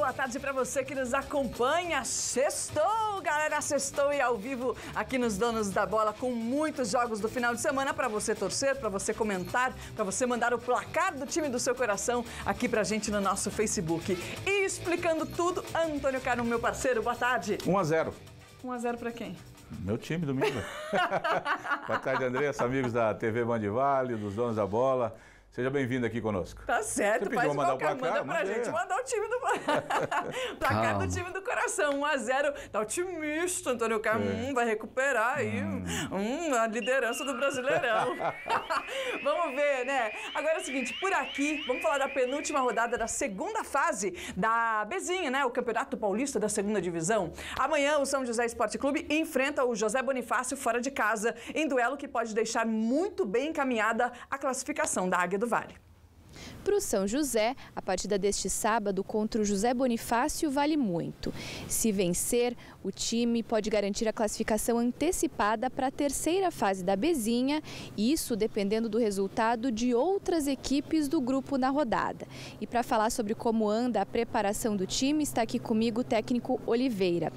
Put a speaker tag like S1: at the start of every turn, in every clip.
S1: boa tarde para você que nos acompanha. Sextou, galera, sextou e ao vivo aqui nos Donos da Bola com muitos jogos do final de semana para você torcer, para você comentar, para você mandar o placar do time do seu coração aqui pra gente no nosso Facebook. E explicando tudo, Antônio Caro, meu parceiro, boa tarde. 1 a 0. 1 a 0 para quem?
S2: Meu time domingo. boa tarde, Andressa, amigos da TV Bandivale, dos Donos da Bola. Seja bem-vindo aqui conosco.
S1: Tá certo, Você pediu, mandar o placar, manda pra mandei. gente. Mandar o time do placar do time do coração. 1 a 0 Tá otimista, Antônio Carmo. É. vai recuperar aí hum. hum. a liderança do Brasileirão. vamos ver, né? Agora é o seguinte, por aqui, vamos falar da penúltima rodada da segunda fase da Bezinha, né? O Campeonato Paulista da segunda divisão. Amanhã o São José Esporte Clube enfrenta o José Bonifácio fora de casa, em duelo que pode deixar muito bem encaminhada a classificação da Águia do Vale.
S3: Para o São José, a partida deste sábado contra o José Bonifácio vale muito. Se vencer, o time pode garantir a classificação antecipada para a terceira fase da Bezinha, isso dependendo do resultado de outras equipes do grupo na rodada. E para falar sobre como anda a preparação do time, está aqui comigo o técnico Oliveira.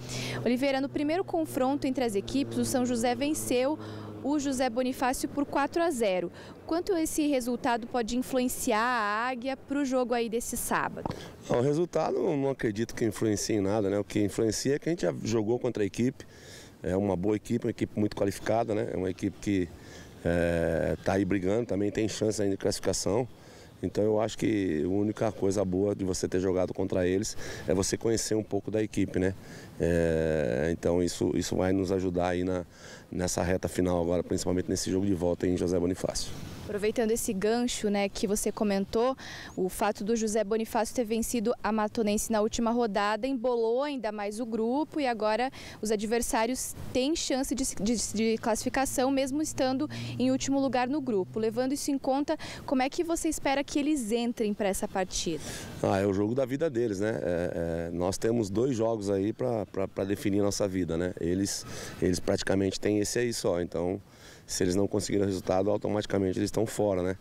S3: Oliveira, no primeiro confronto entre as equipes, o São José venceu o José Bonifácio por 4 a 0. Quanto esse resultado pode influenciar a Águia para o jogo aí desse sábado?
S4: o resultado não acredito que influencie em nada, né? O que influencia é que a gente já jogou contra a equipe, é uma boa equipe, uma equipe muito qualificada, né? É uma equipe que está eh, é, aí brigando, também tem chance ainda de classificação. Então eu acho que a única coisa boa de você ter jogado contra eles é você conhecer um pouco da equipe, né? É, então isso, isso vai nos ajudar aí na, nessa reta final agora, principalmente nesse jogo de volta em José
S3: Bonifácio. Aproveitando esse gancho né, que você comentou, o fato do José Bonifácio ter vencido a Matonense na última rodada embolou ainda mais o grupo e agora os adversários têm chance de, de, de classificação, mesmo estando em último lugar no grupo. Levando isso em conta, como é que você espera que eles entrem para essa partida?
S4: Ah, é o jogo da vida deles, né? É, é, nós temos dois jogos aí para definir nossa vida, né? Eles, eles praticamente têm tendência é isso, ó. Então, se eles não conseguirem resultado, automaticamente eles estão fora, né?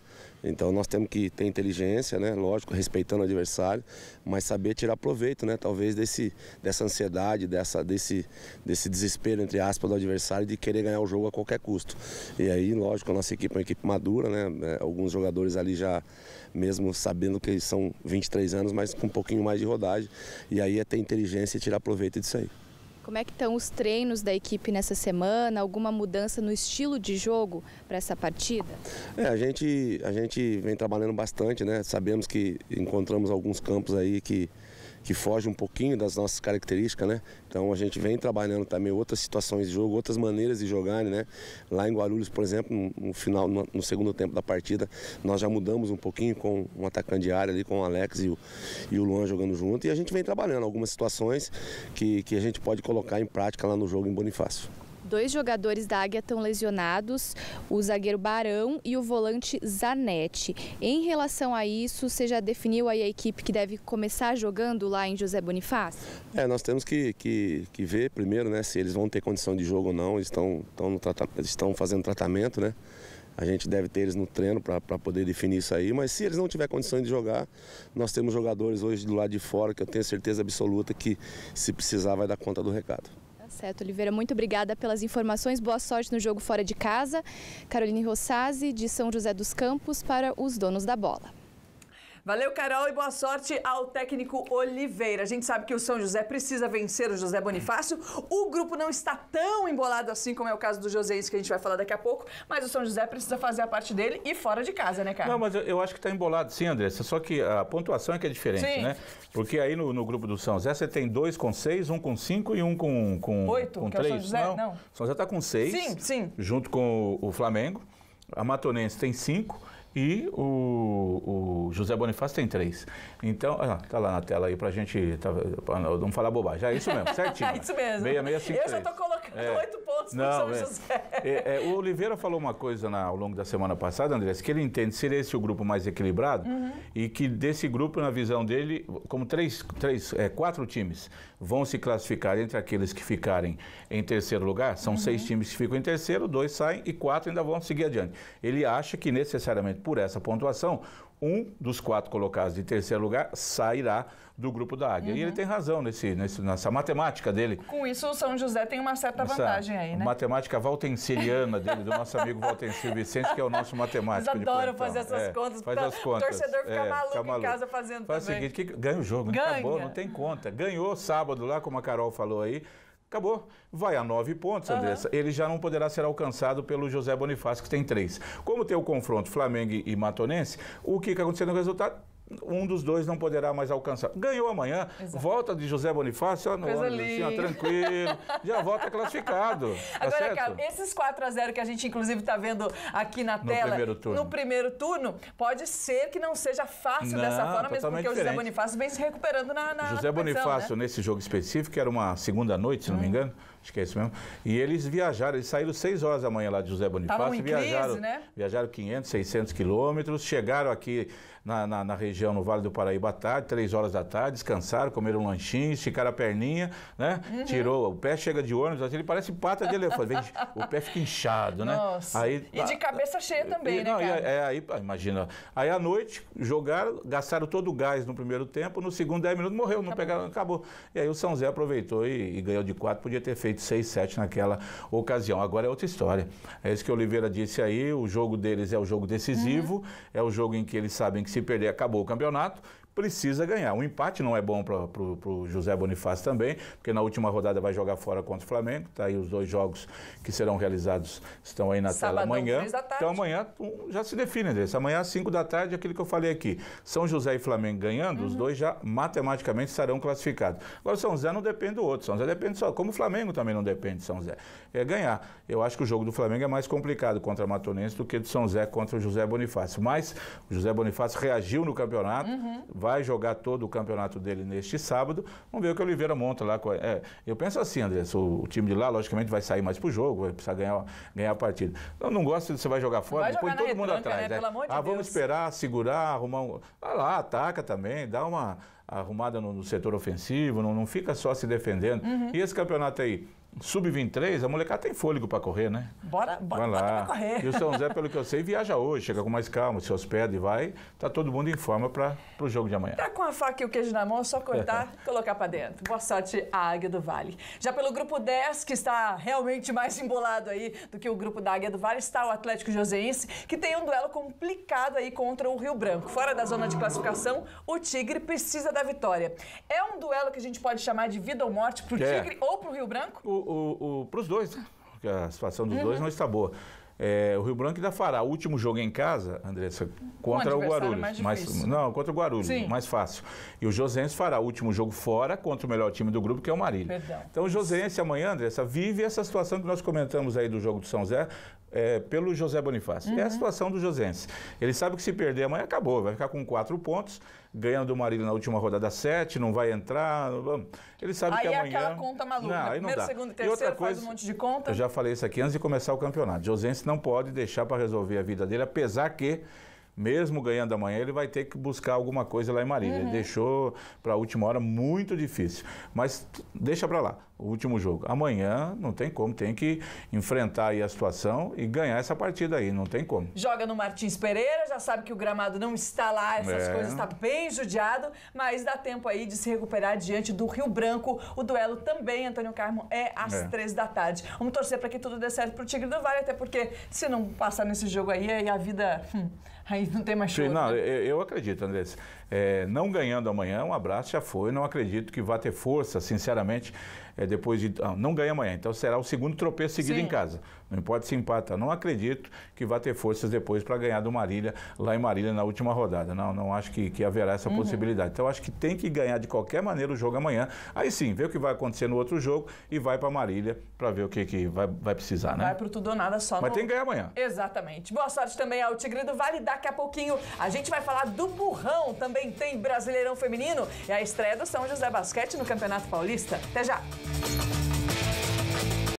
S4: Então nós temos que ter inteligência, né? Lógico, respeitando o adversário, mas saber tirar proveito, né? Talvez desse, dessa ansiedade, dessa, desse, desse desespero, entre aspas, do adversário de querer ganhar o jogo a qualquer custo. E aí, lógico, a nossa equipe é uma equipe madura, né? É, alguns jogadores ali já, mesmo sabendo que são 23 anos, mas com um pouquinho mais de rodagem. E aí é ter inteligência e tirar proveito disso aí.
S3: Como é que estão os treinos da equipe nessa semana? Alguma mudança no estilo de jogo para essa partida?
S4: É, a gente, a gente vem trabalhando bastante, né? Sabemos que encontramos alguns campos aí que que foge um pouquinho das nossas características, né? Então a gente vem trabalhando também outras situações de jogo, outras maneiras de jogar, né? Lá em Guarulhos, por exemplo, no final, no segundo tempo da partida, nós já mudamos um pouquinho com um atacante de área ali, com o Alex e o, e o Luan jogando junto, e a gente vem trabalhando algumas situações que, que a gente pode colocar em prática lá no jogo em Bonifácio.
S3: Dois jogadores da Águia estão lesionados, o zagueiro Barão e o volante Zanetti. Em relação a isso, você já definiu aí a equipe que deve começar jogando lá em José Bonifácio?
S4: É, nós temos que, que, que ver primeiro né, se eles vão ter condição de jogo ou não, eles estão, estão, estão fazendo tratamento, né? A gente deve ter eles no treino para poder definir isso aí, mas se eles não tiverem condição de jogar, nós temos jogadores hoje do lado de fora que eu tenho certeza absoluta que se precisar vai dar conta do recado.
S3: Certo, Oliveira, muito obrigada pelas informações. Boa sorte no jogo fora de casa. Caroline Rossazzi, de São José dos Campos, para os donos da bola.
S1: Valeu, Carol, e boa sorte ao técnico Oliveira. A gente sabe que o São José precisa vencer o José Bonifácio. O grupo não está tão embolado assim como é o caso do José, isso que a gente vai falar daqui a pouco, mas o São José precisa fazer a parte dele e fora de casa, né, cara? Não, mas
S2: eu, eu acho que está embolado sim, André. Só que a pontuação é que é diferente, sim. né? Porque aí no, no, grupo do São José você tem dois com seis, um com cinco e um com, com, Oito, com três. É o São José? Não. não. São José está com seis. Sim, sim. Junto com o, o Flamengo. A Matonense tem cinco. E o, o José Bonifácio tem três. Então, ah, tá lá na tela aí pra gente. Tá, pra não falar bobagem. É isso mesmo, certinho. é isso
S1: mesmo. 6653. Eu já tô colocando é. Oito pontos Não, São é. José.
S2: É, é, o Oliveira falou uma coisa na, ao longo da semana passada, André, que ele entende ser esse o grupo mais equilibrado uhum. e que desse grupo, na visão dele, como três, três é, quatro times vão se classificar entre aqueles que ficarem em terceiro lugar, são uhum. seis times que ficam em terceiro, dois saem e quatro ainda vão seguir adiante. Ele acha que necessariamente por essa pontuação um dos quatro colocados de terceiro lugar sairá do grupo da Águia. Uhum. E ele uhum. tem razão nesse, nesse, nessa matemática dele.
S1: Com isso, o São José tem uma certa Essa vantagem aí, né?
S2: Matemática valtenciliana dele, do nosso amigo Valtencil Vicente, que é o nosso matemático. Eles adoram fazer essas é, contas para tá o torcedor ficar é, maluco, fica maluco, em casa fazendo Faz também. o seguinte, que ganha o jogo, ganha. acabou, não tem conta. Ganhou sábado lá, como a Carol falou aí, acabou. Vai a nove pontos, Andressa. Ele já não poderá ser alcançado pelo José Bonifácio, que tem três. Como tem o confronto Flamengo e Matonense, o que, que aconteceu no resultado? um dos dois não poderá mais alcançar. Ganhou amanhã, Exato. volta de José Bonifácio, ó, no Coisa ônibus, assim, ó, tranquilo, já volta classificado. Tá Agora, certo? Cara,
S1: esses 4 a 0 que a gente inclusive está vendo aqui na no tela, primeiro no primeiro turno, pode ser que não seja fácil não, dessa forma, mesmo porque diferente. o José Bonifácio vem se recuperando na, na José né? Bonifácio, né?
S2: nesse jogo específico, que era uma segunda noite, se não hum. me é. engano, acho que é isso mesmo, e eles viajaram, eles saíram 6 horas da manhã lá de José Bonifácio, viajaram, crise, né? viajaram 500, 600 quilômetros, chegaram aqui na, na, na, região, no Vale do Paraíba à tarde, três horas da tarde, descansaram, comeram um lanchinho, esticaram a perninha, né? Uhum. Tirou, o pé chega de ônibus, assim, ele parece pata de elefante, o pé fica inchado, né? Nossa. Aí, e de ah,
S1: cabeça cheia também, e, né, não, cara? E, é,
S2: é aí, imagina. Aí à noite, jogaram, gastaram todo o gás no primeiro tempo, no segundo dez minutos morreu, não pegaram, acabou. E aí o São Zé aproveitou e, e ganhou de quatro podia ter feito seis sete naquela ocasião. Agora é outra história. É isso que o Oliveira disse aí, o jogo deles é o jogo decisivo, uhum. é o jogo em que eles sabem que se perder, acabou o campeonato precisa ganhar. Um empate não é bom para o José Bonifácio também, porque na última rodada vai jogar fora contra o Flamengo. está aí os dois jogos que serão realizados estão aí na Sabadão, tela amanhã. Então amanhã já se define, Andressa. Amanhã às 5 da tarde, aquilo que eu falei aqui. São José e Flamengo ganhando, uhum. os dois já matematicamente estarão classificados. Agora São José não depende do outro. São José depende só, como o Flamengo também não depende de São José. É ganhar. Eu acho que o jogo do Flamengo é mais complicado contra a Matonense do que do São José contra o José Bonifácio. Mas o José Bonifácio reagiu no campeonato. Uhum vai jogar todo o campeonato dele neste sábado. Vamos ver o que o Oliveira monta lá. É. é, eu penso assim, André, o, o, time de lá, logicamente, vai sair mais pro jogo, vai precisar ganhar, ganhar a partida. Eu não gosto de você vai jogar fora, vai põe todo retranca, mundo né? atrás. Né? De ah, vamos esperar, segurar, arrumar um. Vai lá, ataca também, dá uma arrumada no, no setor ofensivo, não, não fica só se defendendo. Uhum. E esse campeonato aí? Sub-23, a molecada tem fôlego para correr, né?
S1: Bora, bora, vai lá.
S2: bora correr. E o São José, pelo que eu sei, viaja hoje, chega com mais calma, se hospeda e vai. Tá todo mundo em forma para o jogo de amanhã.
S1: Tá com a faca e o queijo na mão, é só cortar e colocar para dentro. Boa sorte à Águia do Vale. Já pelo grupo 10, que está realmente mais embolado aí do que o grupo da Águia do Vale, está o Atlético Joseense, que tem um duelo complicado aí contra o Rio Branco. Fora da zona de classificação, o Tigre precisa da vitória. É um duelo que a gente pode chamar de vida ou morte para o é. Tigre ou para o Rio Branco? O
S2: o, o, os dois, né? Porque a situação dos uhum. dois não está boa. É, o Rio Branco ainda Fará. O último jogo em casa, Andressa, contra um o Guarulhos. Mais, mais não, contra o Guarulhos, Sim. mais fácil. E o Josense fará o último jogo fora contra o melhor time do grupo, que é o Marília. Perdão. Então o Josense amanhã, Andressa, vive essa situação que nós comentamos aí do jogo do São Zé, é, pelo José Bonifácio. Uhum. É a uhum. situação do Josense. Ele sabe que se perder amanhã acabou, vai ficar com quatro pontos, ganhando do Marília na última rodada sete, não vai entrar. Ele sabe aí que é amanhã. Aí aquela conta maluca. Não, Primeiro, não segundo, terceiro, e outra coisa, faz um
S1: monte de conta. Eu
S2: já falei isso aqui antes de começar o campeonato. Josense não pode deixar para resolver a vida dele, apesar que mesmo ganhando amanhã, ele vai ter que buscar alguma coisa lá em Marília. Uhum. Ele deixou para a última hora muito difícil. Mas deixa para lá, o último jogo. Amanhã não tem como, tem que enfrentar aí a situação e ganhar essa partida aí, não tem como.
S1: Joga no Martins Pereira, já sabe que o gramado não está lá, essas é. coisas, está bem judiado, mas dá tempo aí de se recuperar diante do Rio Branco. O duelo também, Antônio Carmo, é às é. três da tarde. Vamos torcer para que tudo dê certo para o Tigre do Vale, até porque se não passar nesse jogo aí, aí a vida... Hum, aí não tem mais choro. Não,
S2: né? eu, eu acredito, Andressa é, não ganhando amanhã, um abraço já foi. Não acredito que vá ter força, sinceramente, é, depois de. Ah, não ganha amanhã, então será o segundo tropeço seguido Sim. em casa. Não importa se empata. Não acredito que vá ter forças depois para ganhar do Marília, lá em Marília, na última rodada. Não, não acho que, que haverá essa uhum. possibilidade. Então acho que tem que ganhar de qualquer maneira o jogo amanhã. Aí sim, vê o que vai acontecer no outro jogo e vai para Marília para ver o que, que vai, vai precisar, né? Vai
S1: pro tudo ou nada só Mas no... tem que ganhar amanhã. Exatamente. Boa sorte também ao Tigre do Vale. Daqui a pouquinho a gente vai falar do burrão também também tem Brasileirão Feminino e a estreia do São José Basquete no Campeonato Paulista. Até já!